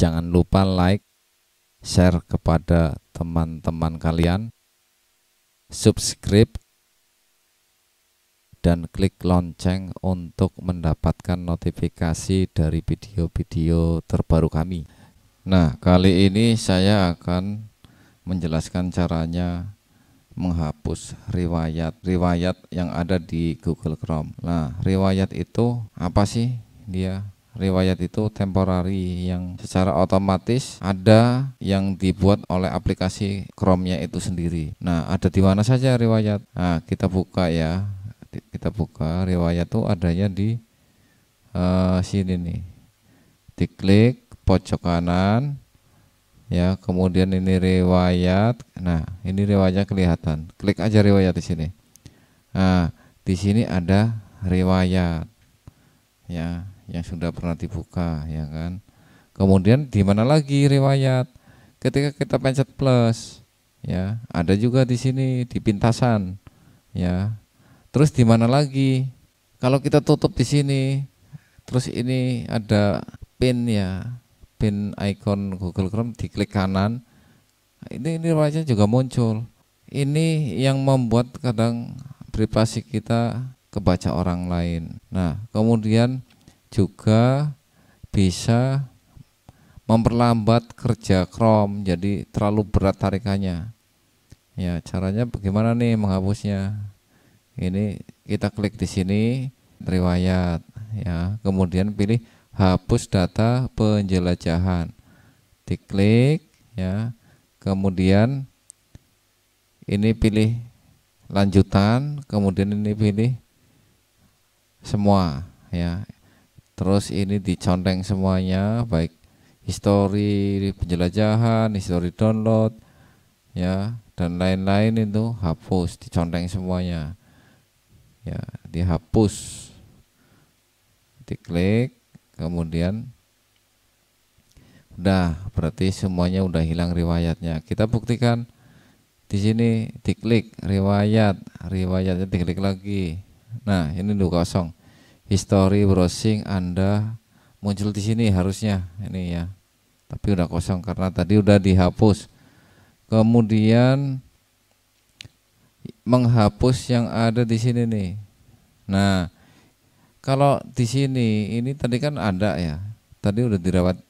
Jangan lupa like, share kepada teman-teman kalian, subscribe, dan klik lonceng untuk mendapatkan notifikasi dari video-video terbaru kami. Nah, kali ini saya akan menjelaskan caranya menghapus riwayat-riwayat yang ada di Google Chrome. Nah, riwayat itu apa sih dia? riwayat itu temporary yang secara otomatis ada yang dibuat oleh aplikasi Chrome-nya itu sendiri. Nah, ada di mana saja riwayat? Nah, kita buka ya. Kita buka riwayat itu adanya di uh, sini nih. Diklik pojok kanan ya, kemudian ini riwayat. Nah, ini riwayat kelihatan. Klik aja riwayat di sini. Nah, di sini ada riwayat. Ya, yang sudah pernah dibuka ya kan kemudian di mana lagi riwayat ketika kita pencet plus ya ada juga di sini di pintasan ya terus di mana lagi kalau kita tutup di sini terus ini ada pin ya pin icon Google Chrome diklik kanan ini ini riwayatnya juga muncul ini yang membuat kadang privasi kita kebaca orang lain nah kemudian juga bisa memperlambat kerja krom jadi terlalu berat tarikannya ya caranya bagaimana nih menghapusnya ini kita klik di sini riwayat ya kemudian pilih hapus data penjelajahan diklik ya kemudian ini pilih lanjutan kemudian ini pilih semua ya terus ini diconteng semuanya baik histori penjelajahan histori download ya dan lain-lain itu hapus diconteng semuanya ya dihapus diklik kemudian udah berarti semuanya udah hilang riwayatnya kita buktikan di sini diklik riwayat riwayatnya diklik lagi nah ini udah kosong history browsing Anda muncul di sini harusnya ini ya tapi udah kosong karena tadi udah dihapus kemudian menghapus yang ada di sini nih nah kalau di sini ini tadi kan ada ya tadi udah dirawat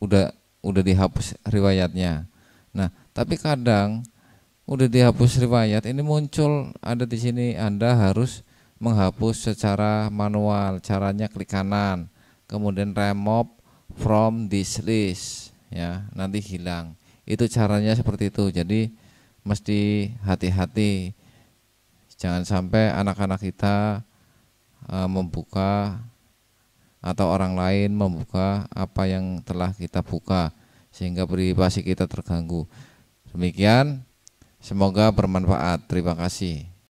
udah udah dihapus riwayatnya nah tapi kadang udah dihapus riwayat ini muncul ada di sini Anda harus menghapus secara manual caranya klik kanan kemudian remove from this list ya nanti hilang itu caranya seperti itu jadi mesti hati-hati jangan sampai anak-anak kita e, membuka atau orang lain membuka apa yang telah kita buka sehingga privasi kita terganggu demikian semoga bermanfaat terima kasih